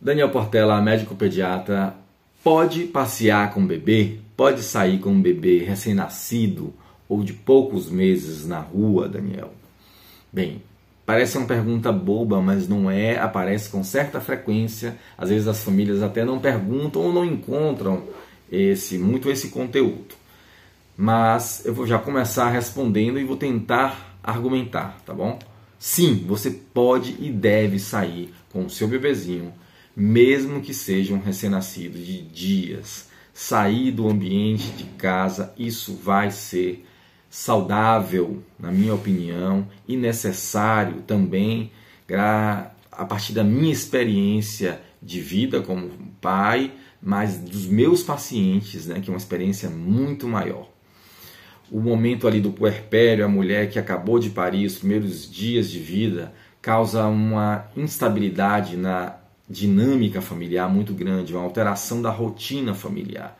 Daniel Portela, médico pediatra, pode passear com o bebê? Pode sair com um bebê recém-nascido ou de poucos meses na rua, Daniel? Bem, Parece uma pergunta boba, mas não é, aparece com certa frequência. Às vezes as famílias até não perguntam ou não encontram esse muito esse conteúdo. Mas eu vou já começar respondendo e vou tentar argumentar, tá bom? Sim, você pode e deve sair com o seu bebezinho mesmo que seja um recém-nascido de dias. Sair do ambiente de casa, isso vai ser saudável, na minha opinião, e necessário também, a partir da minha experiência de vida como pai, mas dos meus pacientes, né, que é uma experiência muito maior. O momento ali do puerpério, a mulher que acabou de parir os primeiros dias de vida, causa uma instabilidade na dinâmica familiar muito grande, uma alteração da rotina familiar.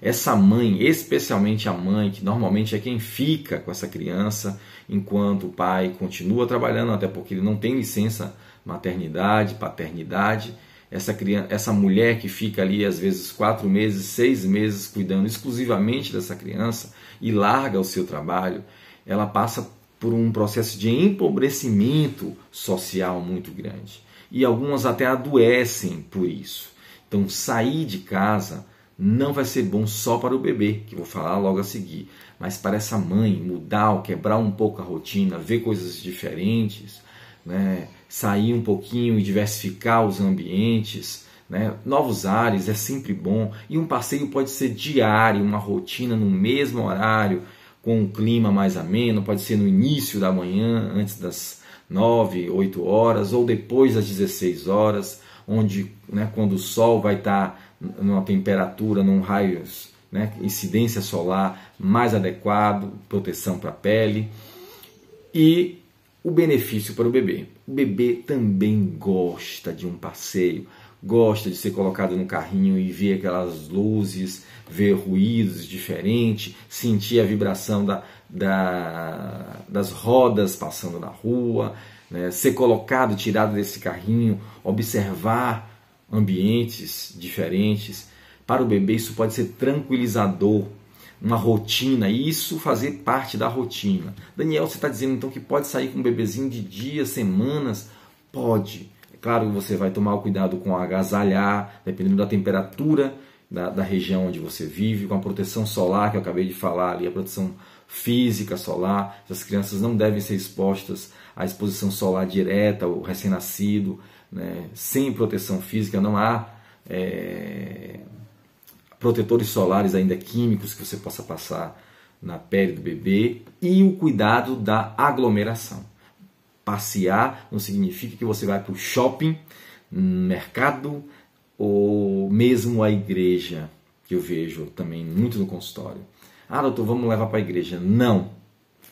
Essa mãe, especialmente a mãe, que normalmente é quem fica com essa criança, enquanto o pai continua trabalhando, até porque ele não tem licença maternidade, paternidade, essa, criança, essa mulher que fica ali às vezes quatro meses, seis meses cuidando exclusivamente dessa criança e larga o seu trabalho, ela passa por um processo de empobrecimento social muito grande e algumas até adoecem por isso. Então, sair de casa não vai ser bom só para o bebê, que vou falar logo a seguir, mas para essa mãe mudar, quebrar um pouco a rotina, ver coisas diferentes, né? sair um pouquinho e diversificar os ambientes, né? novos ares é sempre bom. E um passeio pode ser diário, uma rotina no mesmo horário, com um clima mais ameno, pode ser no início da manhã, antes das 9, 8 horas, ou depois das 16 horas, onde né, quando o sol vai estar tá numa temperatura, num raio, né, incidência solar mais adequado, proteção para a pele. E o benefício para o bebê. O bebê também gosta de um passeio gosta de ser colocado no carrinho e ver aquelas luzes, ver ruídos diferentes, sentir a vibração da, da, das rodas passando na rua, né? ser colocado, tirado desse carrinho, observar ambientes diferentes. Para o bebê, isso pode ser tranquilizador, uma rotina, e isso fazer parte da rotina. Daniel, você está dizendo então que pode sair com um bebezinho de dias, semanas? Pode Claro que você vai tomar o cuidado com agasalhar, dependendo da temperatura da, da, região onde você vive, com a proteção solar que eu acabei de falar ali, a proteção física solar. As crianças não devem ser expostas à exposição solar direta, o recém-nascido, né? sem proteção física, não há. É, protetores solares ainda químicos que você possa passar na pele do bebê e o cuidado da aglomeração. Passear não significa que você vai para o shopping, mercado ou mesmo a igreja, que eu vejo também muito no consultório. Ah, doutor, vamos levar para a igreja. Não.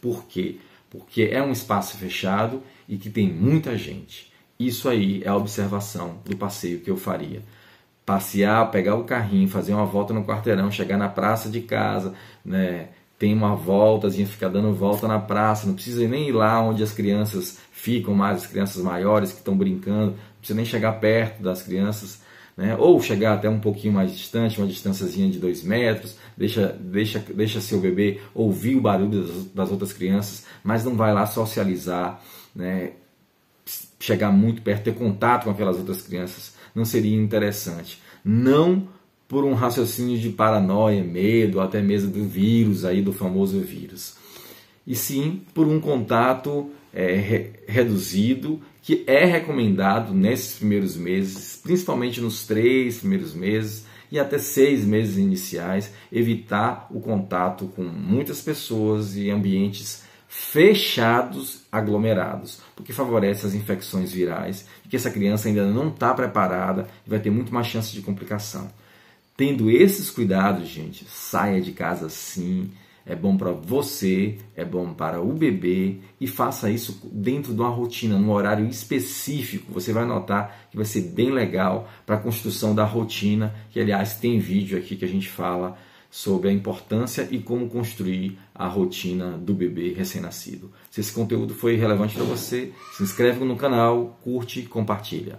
Por quê? Porque é um espaço fechado e que tem muita gente. Isso aí é a observação do passeio que eu faria passear, pegar o carrinho, fazer uma volta no quarteirão, chegar na praça de casa, né, tem uma voltazinha, fica dando volta na praça, não precisa nem ir lá onde as crianças ficam mais, as crianças maiores que estão brincando, não precisa nem chegar perto das crianças, né? ou chegar até um pouquinho mais distante, uma distânciazinha de dois metros, deixa, deixa, deixa seu bebê ouvir o barulho das, das outras crianças, mas não vai lá socializar, né? chegar muito perto, ter contato com aquelas outras crianças, não seria interessante. Não por um raciocínio de paranoia, medo, até mesmo do vírus, aí do famoso vírus. E sim por um contato é, re reduzido, que é recomendado nesses primeiros meses, principalmente nos três primeiros meses e até seis meses iniciais, evitar o contato com muitas pessoas e ambientes fechados, aglomerados, porque favorece as infecções virais, que essa criança ainda não está preparada e vai ter muito mais chance de complicação. Tendo esses cuidados, gente, saia de casa sim. É bom para você, é bom para o bebê e faça isso dentro de uma rotina, num horário específico. Você vai notar que vai ser bem legal para a construção da rotina, que aliás tem vídeo aqui que a gente fala sobre a importância e como construir a rotina do bebê recém-nascido. Se esse conteúdo foi relevante para você, se inscreve no canal, curte e compartilha.